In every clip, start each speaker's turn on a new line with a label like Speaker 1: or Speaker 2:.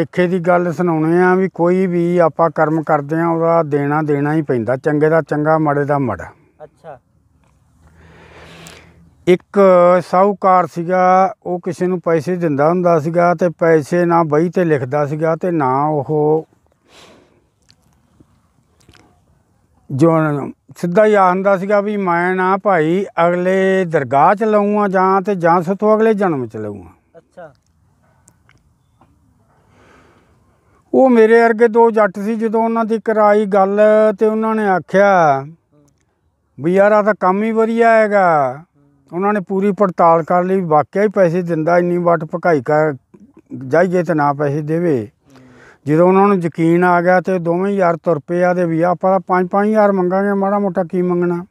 Speaker 1: ਭਲੇਖੇ ਦੀ ਗੱਲ ਸੁਣਾਉਣੇ ਆ ਵੀ ਕੋਈ ਵੀ ਆਪਾਂ ਕਰਮ ਕਰਦੇ ਆ ਉਹਦਾ ਦੇਣਾ ਦੇਣਾ ਹੀ ਪੈਂਦਾ ਚੰਗੇ ਦਾ ਚੰਗਾ ਮਾੜੇ ਦਾ ਮਾੜਾ ਅੱਛਾ ਇੱਕ ਸਾਹੂਕਾਰ ਸੀਗਾ ਉਹ ਕਿਸੇ ਨੂੰ ਪੈਸੇ ਦਿੰਦਾ ਹੁੰਦਾ ਸੀਗਾ ਤੇ ਪੈਸੇ ਨਾ ਬਈ ਤੇ ਲਿਖਦਾ ਸੀਗਾ ਤੇ ਨਾ ਉਹ ਜੋ ਸਿੱਧਾ ਹੀ ਆਂਦਾ ਸੀਗਾ ਵੀ ਮੈਂ ਨਾ ਭਾਈ ਅਗਲੇ ਦਰਗਾਹ ਚ ਆ ਜਾਂ ਤੇ ਜਾਂ ਸਤੋਂ ਅਗਲੇ ਜਨਮ ਚ ਆ ਉਹ ਮੇਰੇ ਵਰਗੇ ਦੋ ਜੱਟ ਸੀ ਜਦੋਂ ਉਹਨਾਂ ਦੀ ਕਰਾਈ ਗੱਲ ਤੇ ਉਹਨਾਂ ਨੇ ਆਖਿਆ ਵੀ ਯਾਰ ਆ ਤਾਂ ਕੰਮ ਹੀ ਵਧੀਆ ਹੈਗਾ ਉਹਨਾਂ ਨੇ ਪੂਰੀ ਪੜਤਾਲ ਕਰ ਲਈ ਵਾਕਿਆ ਹੀ ਪੈਸੇ ਦਿੰਦਾ ਇੰਨੀ ਵਾਟ ਭਕਾਈ ਕਰ ਜਾਈਏ ਤੇ ਨਾ ਪੈਸੇ ਦੇਵੇ ਜਦੋਂ ਉਹਨਾਂ ਨੂੰ ਯਕੀਨ ਆ ਗਿਆ ਤੇ ਦੋਵੇਂ ਯਾਰ ਤੁਰ ਪਏ ਆ ਦੇ ਵੀ ਆਪਾਂ 5-5000 ਮੰਗਾਂਗੇ ਮਾੜਾ ਮੋਟਾ ਕੀ ਮੰਗਣਾ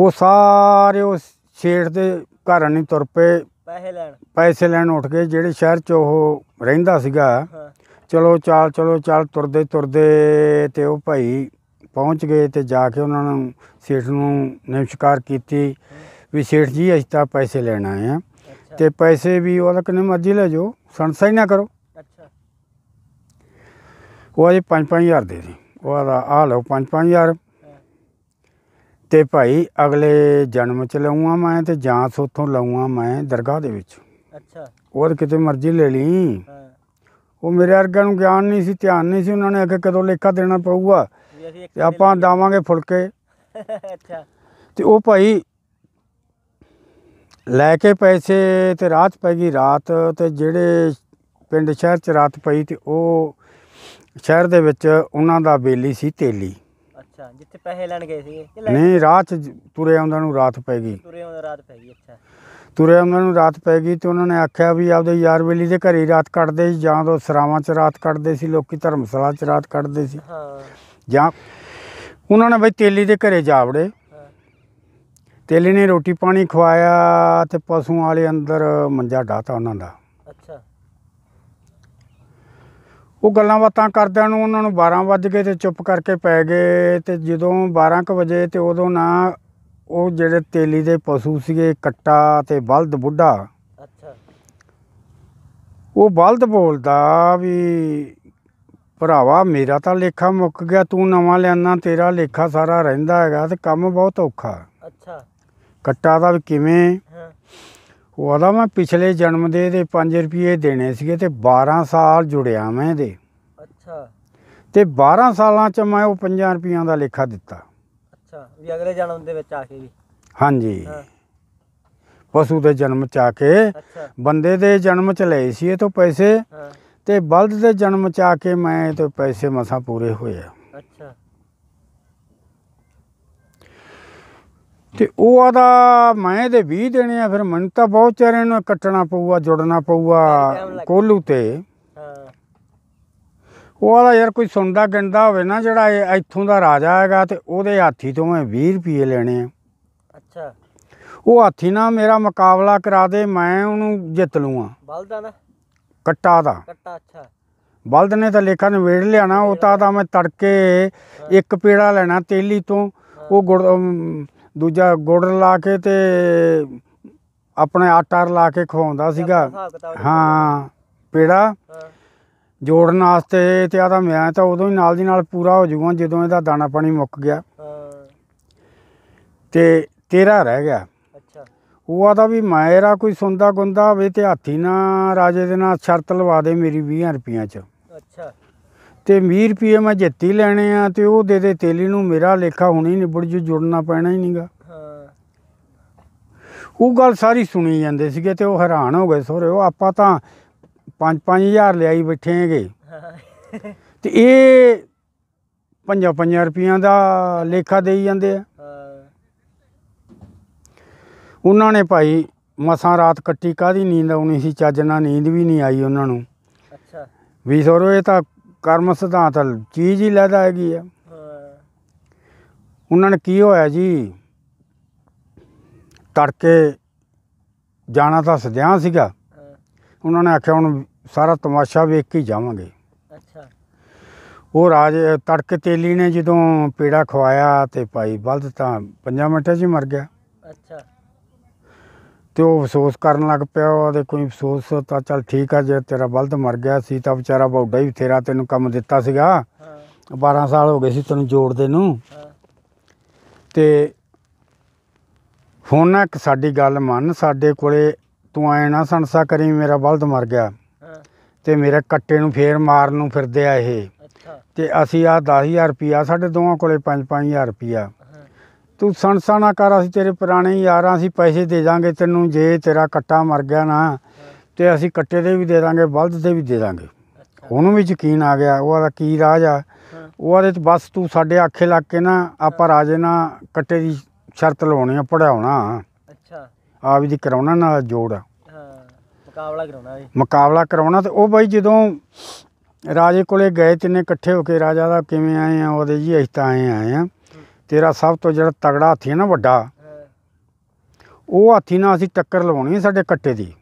Speaker 1: ਉਹ ਸਾਰੇ ਉਸ ਛੇੜ ਦੇ ਘਰ ਨਹੀਂ ਤੁਰ ਪਏ ਪੈਸੇ ਲੈਣ ਪੈਸੇ ਲੈਣ ਉੱਠ ਕੇ ਜਿਹੜੇ ਸ਼ਹਿਰ 'ਚ ਉਹ ਰਹਿੰਦਾ ਸੀਗਾ ਚਲੋ ਚਾਲ ਚਲੋ ਚਾਲ ਤੁਰਦੇ ਤੁਰਦੇ ਤੇ ਉਹ ਭਾਈ ਪਹੁੰਚ ਗਏ ਤੇ ਜਾ ਕੇ ਉਹਨਾਂ ਨੂੰ ਸੇਠ ਨੂੰ ਨਮਸਕਾਰ ਕੀਤੀ ਵੀ ਸੇਠ ਜੀ ਅਸੀਂ ਤਾਂ ਪੈਸੇ ਲੈਣ ਆਏ ਆ ਤੇ ਪੈਸੇ ਵੀ ਉਹਦਾ ਕਿੰਨੇ ਮਰਜ਼ੀ ਲੈ ਜਾਓ ਸੰਸਾ ਹੀ ਨਾ ਕਰੋ ਅੱਛਾ ਉਹ ਅਜੇ 5-5000 ਦੇ ਸੀ ਉਹਦਾ ਆ ਲਓ 5-5000 ਤੇ ਭਾਈ ਅਗਲੇ ਜਨਮ ਚ ਲਾਉਂਗਾ ਮੈਂ ਤੇ ਜਾਂ ਸੋਥੋਂ ਲਾਉਂਗਾ ਮੈਂ ਦਰਗਾਹ ਦੇ ਵਿੱਚ ਅੱਛਾ ਉਹ ਕਿਤੇ ਮਰਜ਼ੀ ਲੈ ਲਈ ਹਾਂ ਉਹ ਮੇਰੇ ਵਰਗਿਆਂ ਨੂੰ ਗਿਆਨ ਨਹੀਂ ਸੀ ਧਿਆਨ ਨਹੀਂ ਸੀ ਉਹਨਾਂ ਨੇ ਅੱਗੇ ਕਦੋਂ ਲੇਖਾ ਦੇਣਾ ਪਊਗਾ
Speaker 2: ਤੇ ਆਪਾਂ
Speaker 1: ਦਾਵਾਂਗੇ ਫੁਲਕੇ
Speaker 2: ਅੱਛਾ
Speaker 1: ਤੇ ਉਹ ਭਾਈ ਲੈ ਕੇ ਪੈਸੇ ਤੇ ਰਾਤ ਪੈ ਗਈ ਰਾਤ ਤੇ ਜਿਹੜੇ ਪਿੰਡ ਸ਼ਹਿਰ ਚ ਰਾਤ ਪਈ ਤੇ ਉਹ ਸ਼ਹਿਰ ਦੇ ਵਿੱਚ ਉਹਨਾਂ ਦਾ ਬੇਲੀ ਸੀ ਤੇਲੀ
Speaker 2: ਅੱਛਾ ਜਿੱਥੇ ਪੈਸੇ ਲੈਣ ਗਏ ਸੀਗੇ ਨਹੀਂ ਰਾਤ 'ਚ
Speaker 1: ਤੁਰੇ ਆਉਂਦਾ ਨੂੰ ਰਾਤ ਪੈ ਗਈ ਤੁਰੇ ਆਉਂਦਾ ਰਾਤ ਪੈ ਗਈ ਅੱਛਾ ਤੁਰੇ ਆਉਂਦਾ ਨੂੰ ਰਾਤ ਪੈ ਗਈ ਤੇ ਉਹਨਾਂ ਨੇ ਆਖਿਆ ਵੀ ਆਪਦੇ ਯਾਰ ਬੇਲੀ ਦੇ ਘਰੇ ਰਾਤ ਕੱਟਦੇ ਸੀ ਜਾਂ ਤਾਂ ਸਰਾਵਾਂ 'ਚ ਰਾਤ ਕੱਟਦੇ ਸੀ ਲੋਕੀ ਧਰਮਸ਼ਾਲਾ 'ਚ ਰਾਤ ਕੱਟਦੇ ਸੀ ਹਾਂ ਜਾਂ ਉਹਨਾਂ ਨੇ ਬਈ ਤੇਲੀ ਦੇ ਘਰੇ ਜਾ ਵੜੇ ਤੇਲੀ ਨੇ ਰੋਟੀ ਪਾਣੀ ਖਵਾਇਆ ਤੇ ਪਸ਼ੂਆਂ ਵਾਲੇ ਅੰਦਰ ਮੰਜਾ ਡਾਤਾ ਉਹਨਾਂ ਦਾ ਉਹ ਗੱਲਾਂ ਬਾਤਾਂ ਕਰਦਿਆਂ ਨੂੰ ਉਹਨਾਂ ਨੂੰ 12 ਵਜ ਗਏ ਤੇ ਚੁੱਪ ਕਰਕੇ ਪੈ ਗਏ ਤੇ ਜਦੋਂ 12 ਕ ਵਜੇ ਤੇ ਉਦੋਂ ਨਾ ਉਹ ਜਿਹੜੇ ਤੇਲੀ ਦੇ ਪਸ਼ੂ ਸੀਗੇ ਕੱਟਾ ਤੇ ਬਲਦ ਬੁੱਢਾ ਅੱਛਾ ਉਹ ਬਲਦ ਬੋਲਦਾ ਵੀ ਭਰਾਵਾ ਮੇਰਾ ਤਾਂ ਲੇਖਾ ਮੁੱਕ ਗਿਆ ਤੂੰ ਨਵਾਂ ਲਿਆਨਾ ਤੇਰਾ ਲੇਖਾ ਸਾਰਾ ਰਹਿੰਦਾ ਹੈਗਾ ਤੇ ਕੰਮ ਬਹੁਤ ਔਖਾ ਅੱਛਾ ਕੱਟਾ ਦਾ ਵੀ ਕਿਵੇਂ ਹਾਂ ਉਹ ਆਦਾ ਮੈਂ ਪਿਛਲੇ ਜਨਮ ਦੇ ਦੇ 5 ਰੁਪਏ ਦੇਣੇ ਸੀਗੇ ਤੇ 12 ਸਾਲ ਜੁੜਿਆ ਮੈਂ ਇਹਦੇ ਅੱਛਾ ਤੇ 12 ਸਾਲਾਂ ਚ ਮੈਂ ਉਹ 5 ਰੁਪਈਆਂ ਦਾ ਲੇਖਾ ਦਿੱਤਾ
Speaker 2: ਅੱਛਾ ਵੀ ਅਗਲੇ ਜਨਮ ਦੇ ਵਿੱਚ ਆ ਕੇ ਵੀ
Speaker 1: ਹਾਂਜੀ ਪਸ਼ੂ ਦੇ ਜਨਮ ਚ ਆ ਕੇ ਅੱਛਾ ਬੰਦੇ ਦੇ ਜਨਮ ਚ ਲਏ ਸੀ ਇਹ ਤੋਂ ਪੈਸੇ ਤੇ ਬਲਦ ਦੇ ਜਨਮ ਚ ਆ ਕੇ ਮੈਂ ਇਹ ਤੋਂ ਪੈਸੇ ਮਸਾ ਪੂਰੇ ਹੋਏ ਆ। ਅੱਛਾ ਤੇ ਉਹ ਆਦਾ ਮੈਂ ਇਹਦੇ 20 ਦੇਣੇ ਆ ਫਿਰ ਮੈਨੂੰ ਤਾਂ ਬਹੁਤ ਚਾਰੇ ਨੂੰ ਕੱਟਣਾ ਪਊਗਾ ਜੁੜਨਾ ਪਊਗਾ ਕੋਲੂ ਤੇ ਉਹ ਆਦਾ ਯਾਰ ਕੋਈ ਸੁਣਦਾ ਗਿੰਦਾ ਹੋਵੇ ਨਾ ਜਿਹੜਾ ਇਹ ਇੱਥੋਂ ਦਾ ਰਾਜਾ ਹੈਗਾ ਤੇ ਉਹਦੇ ਹਾਥੀ ਤੋਂ ਮੈਂ 20 ਰੁਪਏ ਲੈਣੇ ਆ ਅੱਛਾ ਉਹ ਹਾਥੀ ਨਾਲ ਮੇਰਾ ਮੁਕਾਬਲਾ ਕਰਾ ਦੇ ਮੈਂ ਉਹਨੂੰ ਜਿੱਤ ਲੂਆਂ ਬਲਦਾਂ ਦਾ ਕੱਟਾ ਦਾ ਕੱਟਾ ਅੱਛਾ ਬਲਦ ਨੇ ਤਾਂ ਲੇਖਾ ਨੇ ਵੇੜ ਲਿਆਣਾ ਉਹ ਤਾਂ ਤਾਂ ਮੈਂ ਤੜਕੇ ਇੱਕ ਪੇੜਾ ਲੈਣਾ ਤੇਲੀ ਤੋਂ ਉਹ ਗੁਰ ਦੂਜਾ ਗੁੜ ਲਾ ਕੇ ਤੇ ਆਪਣੇ ਆਟਾ ਲਾ ਕੇ ਖਵਾਉਂਦਾ ਸੀਗਾ ਹਾਂ ਪੇੜਾ ਜੋੜਨ ਵਾਸਤੇ ਤੇ ਆਦਾ ਮੈਂ ਤਾਂ ਉਦੋਂ ਹੀ ਨਾਲ ਦੀ ਨਾਲ ਪੂਰਾ ਹੋ ਜਾਊਗਾ ਜਦੋਂ ਇਹਦਾ ਦਾਣਾ ਪਾਣੀ ਮੁੱਕ ਗਿਆ ਤੇ ਤੇਰਾ ਰਹਿ ਗਿਆ ਉਹ ਆਦਾ ਵੀ ਮਾਇਰਾ ਕੋਈ ਸੁੰਦਾ ਗੁੰਦਾ ਹੋਵੇ ਤੇ ਹਾਥੀ ਨਾ ਰਾਜੇ ਦੇ ਨਾਲ ਸ਼ਰਤ ਲਵਾ ਦੇ ਮੇਰੀ 20 ਰੁਪਈਆਂ ਚ ਅੱਛਾ ਤੇ 20 ਰੁਪਏ ਮੈਂ ਜੱਤੀ ਲੈਣੇ ਆ ਤੇ ਉਹ ਦੇ ਦੇ ਤੇਲੀ ਨੂੰ ਮੇਰਾ ਲੇਖਾ ਹੁਣੀ ਨਿਬੜ ਜੂ ਜੁੜਨਾ ਪੈਣਾ ਹੀ ਨਹੀਂਗਾ ਉਹ ਗੱਲ ਸਾਰੀ ਸੁਣੀ ਜਾਂਦੇ ਸੀਗੇ ਤੇ ਉਹ ਹੈਰਾਨ ਹੋ ਗਏ ਸੋਰੇ ਉਹ ਆਪਾਂ ਤਾਂ 5-5000 ਲਿਆਈ ਬੈਠੇ ਹੈਗੇ ਤੇ ਇਹ 5-5 ਰੁਪਈਆ ਦਾ ਲੇਖਾ ਦੇਈ ਜਾਂਦੇ ਆ ਉਹਨਾਂ ਨੇ ਭਾਈ ਮਸਾਂ ਰਾਤ ਕੱਟੀ ਕਾਦੀ ਨੀਂਦ ਆਉਣੀ ਸੀ ਚੱਜ ਨਾਲ ਨੀਂਦ ਵੀ ਨਹੀਂ ਆਈ ਉਹਨਾਂ ਨੂੰ ਅੱਛਾ ਵੀ ਸੋਰੋ ਇਹ ਤਾਂ ਕਰਮ ਸਿਧਾਂਤ ਚੀਜ਼ ਹੀ ਲੈਦਾ ਹੈਗੀ ਆ ਉਹਨਾਂ ਨੇ ਕੀ ਹੋਇਆ ਜੀ ਤੜਕੇ ਜਾਣਾ ਤਾਂ ਸਦਿਆਂ ਸੀਗਾ ਉਹਨਾਂ ਨੇ ਆਖਿਆ ਹੁਣ ਸਾਰਾ ਤਮਾਸ਼ਾ ਵੇਖ ਕੇ ਜਾਵਾਂਗੇ ਅੱਛਾ ਉਹ ਰਾਜ ਤੜਕੇ ਤੇਲੀ ਨੇ ਜਦੋਂ ਪੇੜਾ ਖਵਾਇਆ ਤੇ ਭਾਈ ਬਲਦ ਤਾਂ 5 ਮਿੰਟਾਂ 'ਚ ਹੀ ਮਰ ਗਿਆ ਅੱਛਾ ਤੇ ਉਹ ਅਫਸੋਸ ਕਰਨ ਲੱਗ ਪਿਆ ਉਹਦੇ ਕੋਈ ਅਫਸੋਸ ਤਾਂ ਚੱਲ ਠੀਕ ਆ ਜੇ ਤੇਰਾ ਬਲਦ ਮਰ ਗਿਆ ਸੀ ਤਾਂ ਵਿਚਾਰਾ ਬੌਡਾ ਹੀ ਤੇਰਾ ਤੈਨੂੰ ਕੰਮ ਦਿੱਤਾ ਸੀਗਾ ਹਾਂ 12 ਸਾਲ ਹੋ ਗਏ ਸੀ ਤੈਨੂੰ ਜੋੜਦੇ ਨੂੰ ਤੇ ਹੁਣ ਨਾ ਇੱਕ ਸਾਡੀ ਗੱਲ ਮੰਨ ਸਾਡੇ ਕੋਲੇ ਤੂੰ ਆਏ ਨਾ ਸੰਸਾ ਕਰੀ ਮੇਰਾ ਬਲਦ ਮਰ ਗਿਆ ਤੇ ਮੇਰੇ ਕੱਟੇ ਨੂੰ ਫੇਰ ਮਾਰਨ ਨੂੰ ਫਿਰਦੇ ਆ ਇਹ ਤੇ ਅਸੀਂ ਆ 10000 ਰੁਪਿਆ ਸਾਡੇ ਦੋਵਾਂ ਕੋਲੇ 5-5000 ਰੁਪਿਆ ਤੂੰ ਸਣਸਾਣਾ ਕਰ ਅਸੀਂ ਤੇਰੇ ਪੁਰਾਣੇ ਯਾਰਾਂ ਅਸੀਂ ਪੈਸੇ ਦੇ ਦਾਂਗੇ ਤੈਨੂੰ ਜੇ ਤੇਰਾ ਕੱਟਾ ਮਰ ਗਿਆ ਨਾ ਤੇ ਅਸੀਂ ਕੱਟੇ ਦੇ ਵੀ ਦੇ ਦਾਂਗੇ ਬਲਦ ਦੇ ਵੀ ਦੇ ਦਾਂਗੇ ਉਹਨੂੰ ਵੀ ਯਕੀਨ ਆ ਗਿਆ ਉਹਦਾ ਕੀ ਰਾਜ ਆ ਉਹਦੇ ਚ ਬਸ ਤੂੰ ਸਾਡੇ ਆਖੇ ਲੱਗ ਕੇ ਨਾ ਆਪਾਂ ਰਾਜੇ ਨਾਲ ਕੱਟੇ ਦੀ ਸ਼ਰਤ ਲਾਉਣੀ ਆ ਪੜਾਉਣਾ ਅੱਛਾ ਆ ਵੀ ਦੀ ਕਰਾਉਣਾ ਨਾਲ ਜੋੜ ਹਾਂ
Speaker 2: ਮੁਕਾਬਲਾ ਕਰਾਉਣਾ ਜੀ
Speaker 1: ਮੁਕਾਬਲਾ ਕਰਾਉਣਾ ਤੇ ਉਹ ਬਾਈ ਜਦੋਂ ਰਾਜੇ ਕੋਲੇ ਗਏ ਤਿੰਨੇ ਇਕੱਠੇ ਹੋ ਕੇ ਰਾਜਾ ਦਾ ਕਿਵੇਂ ਆਏ ਆ ਉਹਦੇ ਜੀ ਅਸੀਂ ਤਾਂ ਆਏ ਆਏ ਆ ਤੇਰਾ ਸਭ ਤੋਂ ਜਿਹੜਾ ਤਗੜਾ ਹਾਥੀ ਹੈ ਨਾ ਵੱਡਾ ਉਹ ਹਾਥੀ ਨਾਲ ਅਸੀਂ ਟੱਕਰ ਲਵਾਉਣੀ ਸਾਡੇ ਕੱਟੇ ਦੀ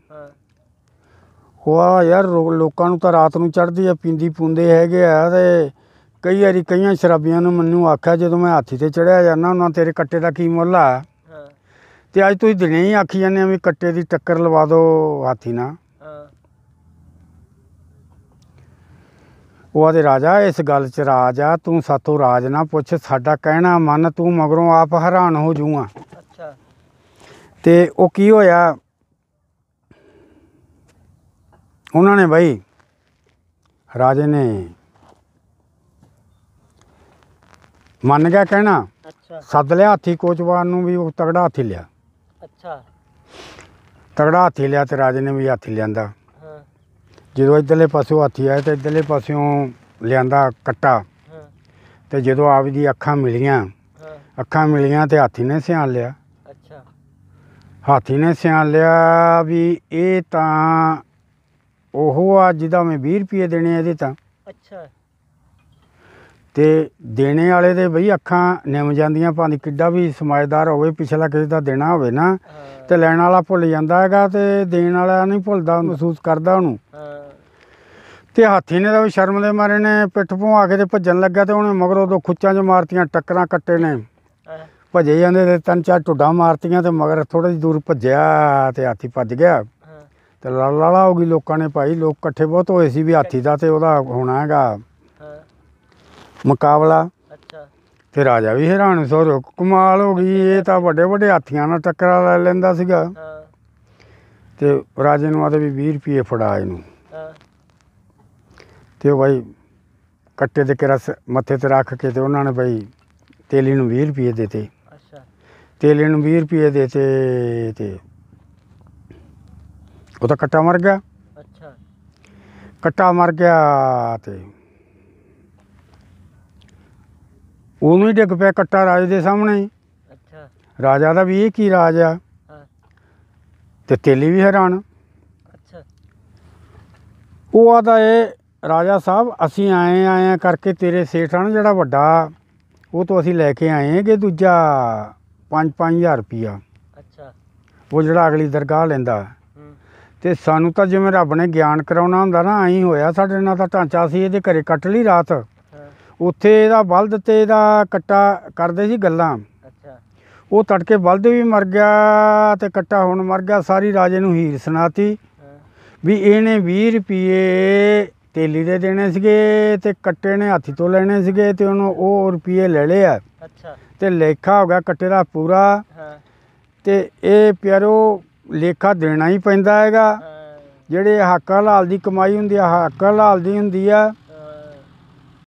Speaker 1: ਵਾਹ ਯਾਰ ਲੋਕਾਂ ਨੂੰ ਤਾਂ ਰਾਤ ਨੂੰ ਚੜਦੀ ਆ ਪੀਂਦੀ ਪੁੰਦੇ ਹੈਗੇ ਆ ਤੇ ਕਈ ਵਾਰੀ ਕਈਆਂ ਸ਼ਰਾਬੀਆਂ ਨੂੰ ਮੈਨੂੰ ਆਖਿਆ ਜਦੋਂ ਮੈਂ ਹਾਥੀ ਤੇ ਚੜਿਆ ਜਾਂਦਾ ਉਹਨਾਂ ਤੇਰੇ ਕੱਟੇ ਦਾ ਕੀ ਮੁੱਲ ਆ ਤੇ ਅੱਜ ਤੁਸੀਂ ਦਿਨੇ ਹੀ ਆਖੀ ਜਾਂਦੇ ਆ ਵੀ ਕੱਟੇ ਦੀ ਟੱਕਰ ਲਵਾ ਦਿਓ ਹਾਥੀ ਨਾਲ ਉਹ ਆਦੇ ਰਾਜਾ ਇਸ ਗੱਲ 'ਚ ਰਾਜ ਆ ਤੂੰ ਸਾਤੋਂ ਰਾਜ ਨਾ ਪੁੱਛ ਸਾਡਾ ਕਹਿਣਾ ਮੰਨ ਤੂੰ ਮਗਰੋਂ ਆਪ ਹੈਰਾਨ ਹੋ ਜੂਗਾ ਅੱਛਾ ਤੇ ਉਹ ਕੀ ਹੋਇਆ ਉਹਨਾਂ ਨੇ ਬਈ ਰਾਜੇ ਨੇ ਮੰਨ ਗਿਆ ਕਹਿਣਾ ਅੱਛਾ ਸੱਦ ਲਿਆ ਹਾਥੀ ਕੋਚਵਾਨ ਨੂੰ ਵੀ ਉਹ ਤਗੜਾ ਹਾਥੀ ਲਿਆ ਅੱਛਾ ਤਗੜਾ ਹਾਥੀ ਲਿਆ ਤੇ ਰਾਜੇ ਨੇ ਵੀ ਹਾਥੀ ਲਿਆਂਦਾ ਜਦੋਂ ਇਧਰਲੇ ਪਾਸੋਂ ਹਾਥੀ ਆਇਆ ਤੇ ਇਧਰਲੇ ਪਾਸਿਓਂ ਲਿਆਂਦਾ ਕੱਟਾ ਤੇ ਜਦੋਂ ਆਪ ਦੀ ਅੱਖਾਂ ਮਿਲੀਆਂ ਅੱਖਾਂ ਮਿਲੀਆਂ ਤੇ ਹਾਥੀ ਨੇ ਸਿਆਣ ਲਿਆ ਅੱਛਾ ਹਾਥੀ ਨੇ ਸਿਆਣ ਲਿਆ ਵੀ ਇਹ ਤਾਂ ਉਹ ਆ ਜਿਹਦਾ ਮੈਂ 20 ਰੁਪਏ ਦੇਣੇ ਇਹਦੇ ਤਾਂ ਅੱਛਾ ਤੇ ਦੇਣੇ ਵਾਲੇ ਦੇ ਬਈ ਅੱਖਾਂ ਨਿਮ ਜਾਂਦੀਆਂ ਭਾਂਦੀ ਕਿੱਡਾ ਵੀ ਸਮਾਜਦਾਰ ਹੋਵੇ ਪਿਛਲਾ ਕਿਸੇ ਦਾ ਦੇਣਾ ਹੋਵੇ ਨਾ ਤੇ ਲੈਣ ਵਾਲਾ ਭੁੱਲ ਜਾਂਦਾ ਹੈਗਾ ਤੇ ਦੇਣ ਵਾਲਾ ਨਹੀਂ ਭੁੱਲਦਾ ਮਹਿਸੂਸ ਕਰਦਾ ਉਹਨੂੰ ਤੇ ਹਾਥੀ ਨੇ ਤਾਂ ਸ਼ਰਮ ਦੇ ਮਾਰੇ ਨੇ ਪਿੱਠ ਭੋਂ ਕੇ ਤੇ ਭੱਜਣ ਲੱਗਾ ਤੇ ਉਹਨੇ ਮਗਰੋਂ ਦੋ ਖੁੱਚਾਂ 'ਚ ਮਾਰਤੀਆਂ ਟੱਕਰਾਂ ਕੱਟੇ ਨੇ ਭੱਜੇ ਜਾਂਦੇ ਤੇ ਤਿੰਨ ਚਾਰ ਟੁੱਡਾਂ ਮਾਰਤੀਆਂ ਤੇ ਮਗਰ ਥੋੜੀ ਜਿਹੀ ਦੂਰ ਭੱਜਿਆ ਤੇ ਹਾਥੀ ਭੱਜ ਗਿਆ ਤੇ ਲਾਲਾ ਹੋ ਗਈ ਲੋਕਾਂ ਨੇ ਭਾਈ ਲੋਕ ਇਕੱਠੇ ਬਹੁਤ ਹੋਏ ਸੀ ਵੀ ਹਾਥੀ ਦਾ ਤੇ ਉਹਦਾ ਹੋਣਾ ਹੈਗਾ ਮੁਕਾਬਲਾ ਤੇ ਰਾਜਾ ਵੀ ਹੈਰਾਨ ਸੋਰ ਕਮਾਲ ਹੋ ਗਈ ਇਹ ਤਾਂ ਵੱਡੇ ਵੱਡੇ ਹਾਥੀਆਂ ਨਾਲ ਟੱਕਰਾ ਲੈ ਲੈਂਦਾ ਸੀਗਾ ਤੇ ਰਾਜੇ ਨੂੰ ਆਦੇ ਵੀ 20 ਰੁਪਏ ਫੜਾ ਇਹਨੂੰ ਤੇ ਉਹ ਭਾਈ ਕੱਟੇ ਦੇ ਕਿਰਸ ਮੱਥੇ ਤੇ ਰੱਖ ਕੇ ਤੇ ਉਹਨਾਂ ਨੇ ਭਾਈ ਤੇਲੀ ਨੂੰ 20 ਰੁਪਏ ਦੇਤੇ ਅੱਛਾ ਤੇਲੀ ਨੂੰ 20 ਰੁਪਏ ਦੇਤੇ ਤੇ ਉਹ ਤਾਂ ਕੱਟਾ ਮਰ ਗਿਆ ਅੱਛਾ ਕੱਟਾ ਮਰ ਗਿਆ ਤੇ ਉਹਨੂੰ ਹੀ ਡਿੱਗ ਪਿਆ ਕੱਟਾ ਰਾਜ ਦੇ ਸਾਹਮਣੇ ਅੱਛਾ ਰਾਜਾ ਦਾ ਵੀ ਇਹ ਕੀ ਰਾਜ ਆ ਤੇ ਤੇਲੀ ਵੀ ਹੈਰਾਨ ਅੱਛਾ ਉਹ ਆਦਾ ਇਹ ਰਾਜਾ ਸਾਹਿਬ ਅਸੀਂ ਆਏ ਆਏ ਕਰਕੇ ਤੇਰੇ ਸੇਠਾਂ ਜਿਹੜਾ ਵੱਡਾ ਉਹ ਤੋਂ ਅਸੀਂ ਲੈ ਕੇ ਆਏ ਕਿ ਦੂਜਾ 5-5000 ਰੁਪਿਆ ਅੱਛਾ ਉਹ ਜਿਹੜਾ ਅਗਲੀ ਦਰਗਾਹ ਲੈਂਦਾ ਤੇ ਸਾਨੂੰ ਤਾਂ ਜਿਵੇਂ ਰੱਬ ਨੇ ਗਿਆਨ ਕਰਾਉਣਾ ਹੁੰਦਾ ਨਾ ਐਂ ਹੋਇਆ ਸਾਡੇ ਨਾਲ ਤਾਂ ਢਾਂਚਾ ਸੀ ਇਹਦੇ ਘਰੇ ਕੱਟ ਲਈ ਰਾਤ ਉੱਥੇ ਇਹਦਾ ਬਲਦ ਤੇ ਇਹਦਾ ਕੱਟਾ ਕਰਦੇ ਸੀ ਗੱਲਾਂ ਅੱਛਾ ਉਹ ਤੜਕੇ ਬਲਦ ਵੀ ਮਰ ਗਿਆ ਤੇ ਕੱਟਾ ਹੁਣ ਮਰ ਗਿਆ ਸਾਰੀ ਰਾਜੇ ਨੂੰ ਹੀਰ ਸੁਣਾਤੀ ਵੀ ਇਹਨੇ 20 ਰੁਪਏ ਤੇਲੀ ਦੇ ਦੇਣੇ ਸੀਗੇ ਤੇ ਕੱਟੇ ਨੇ ਹੱਥੀ ਤੋਂ ਲੈਣੇ ਸੀਗੇ ਤੇ ਉਹਨੂੰ ਉਹ ਰੁਪਏ ਲੈ ਲਏ ਆ ਅੱਛਾ ਤੇ ਲੇਖਾ ਹੋ ਗਿਆ ਕੱਟੇ ਦਾ ਪੂਰਾ ਹਾਂ ਤੇ ਇਹ ਪਿਆਰੋ ਲੇਖਾ ਦੇਣਾ ਹੀ ਪੈਂਦਾ ਹੈਗਾ ਜਿਹੜੇ ਹੱਕਾ ਲਾਲ ਦੀ ਕਮਾਈ ਹੁੰਦੀ ਆ ਹੱਕਾ ਲਾਲ ਦੀ ਹੁੰਦੀ ਆ